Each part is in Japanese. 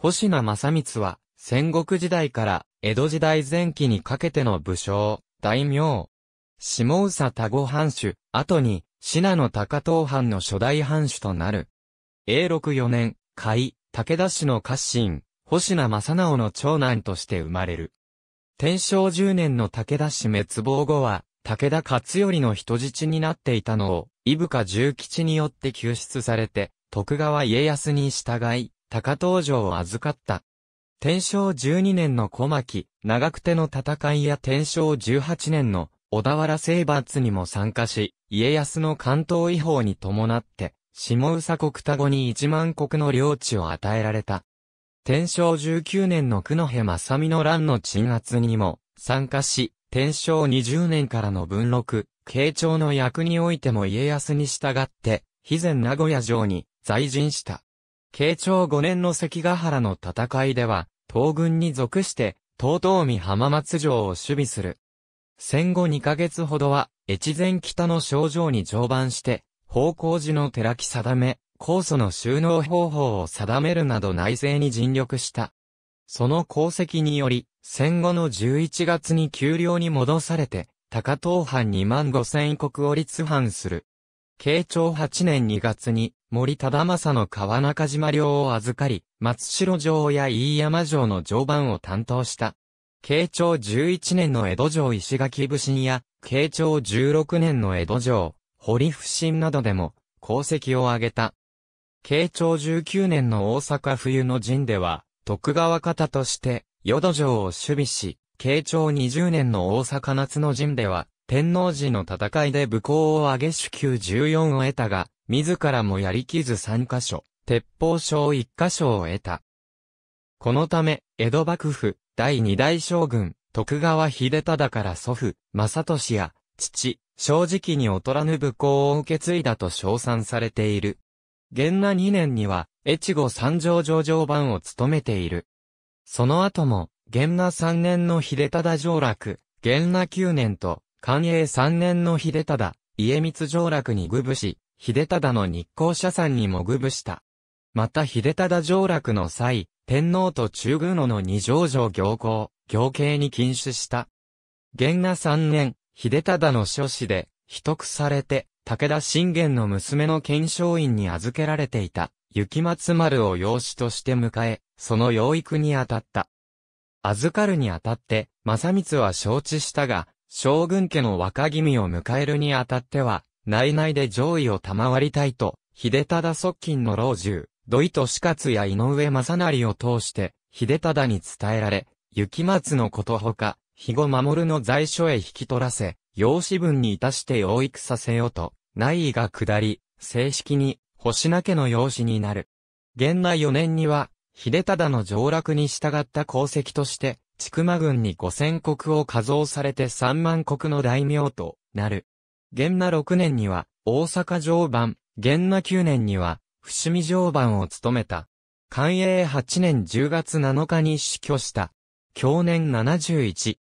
星名正光は、戦国時代から江戸時代前期にかけての武将、大名。下宇佐田後藩主、後に、信濃高東藩の初代藩主となる。永禄四年、甲斐、武田氏の家臣、星名正直の長男として生まれる。天正十年の武田氏滅亡後は、武田勝頼の人質になっていたのを、伊深重吉によって救出されて、徳川家康に従い、高東城を預かった。天正12年の小牧、長久手の戦いや天正18年の小田原征伐にも参加し、家康の関東違法に伴って、下宇佐国田後に1万国の領地を与えられた。天正19年の九戸正美の乱の鎮圧にも参加し、天正20年からの文禄、慶長の役においても家康に従って、肥前名古屋城に在陣した。慶長5年の関ヶ原の戦いでは、東軍に属して、東東浜松城を守備する。戦後2ヶ月ほどは、越前北の症状に常磐して、方向寺の寺木定め、酵素の収納方法を定めるなど内政に尽力した。その功績により、戦後の11月に給料に戻されて、高東藩2万5千国を立藩する。慶長8年2月に森忠政の川中島領を預かり、松代城や飯山城の常番を担当した。慶長11年の江戸城石垣武神や、慶長16年の江戸城、堀不審などでも功績を挙げた。慶長19年の大阪冬の陣では、徳川方として、淀城を守備し、慶長20年の大阪夏の陣では、天皇寺の戦いで武功を挙げ主級14を得たが、自らもやりきず3カ所、鉄砲賞1カ所を得た。このため、江戸幕府、第二代将軍、徳川秀忠から祖父、正俊や、父、正直に劣らぬ武功を受け継いだと称賛されている。元那2年には、越後三条上場版を務めている。その後も、元那3年の秀忠上落、元那9年と、寛永三年の秀忠、家光上洛に愚部し、秀忠の日光社山にも愚部した。また秀忠上洛の際、天皇と中宮野の二条城行行、行刑に禁止した。元和三年、秀忠の諸子で、秘匿されて、武田信玄の娘の検証院に預けられていた、雪松丸を養子として迎え、その養育に当たった。預かるにあたって、正光は承知したが、将軍家の若君を迎えるにあたっては、内々で上位を賜りたいと、秀忠側近の老中、土井利勝や井上正成を通して、秀忠に伝えられ、雪松のことほか、肥後守の在所へ引き取らせ、養子分にいたして養育させようと、内位が下り、正式に、星名家の養子になる。元内4年には、秀忠の上落に従った功績として、千曲軍に五千国を加増されて三万国の大名となる。元那六年には、大阪城番、元那九年には、伏見城番を務めた。寛永八年十月七日に死去した。享年七十一。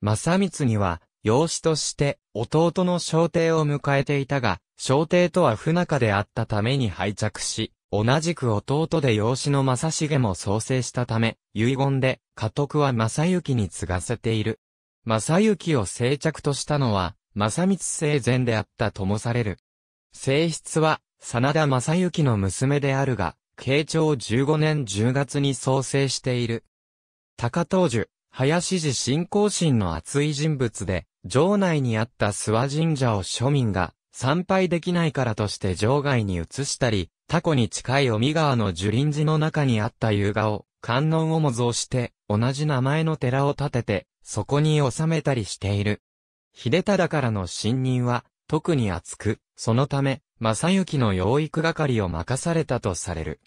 正光には、養子として弟の朝帝を迎えていたが、小帝とは不仲であったために敗着し、同じく弟で養子の正重も創生したため、遺言で、家督は正幸に継がせている。正幸を生着としたのは、正光生前であったともされる。性質は、真田正幸の娘であるが、慶長15年10月に創生している。高藤樹、林寺信仰心の厚い人物で、城内にあった諏訪神社を庶民が参拝できないからとして場外に移したり、タコに近い海川の樹林寺の中にあった夕顔、を、観音を模造して、同じ名前の寺を建てて、そこに収めたりしている。秀忠からの信任は、特に厚く、そのため、正幸の養育係を任されたとされる。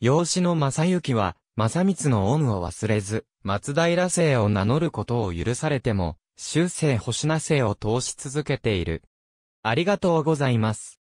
養子の正幸は、正光の恩を忘れず、松平姓を名乗ることを許されても、修正星名姓を通し続けている。ありがとうございます。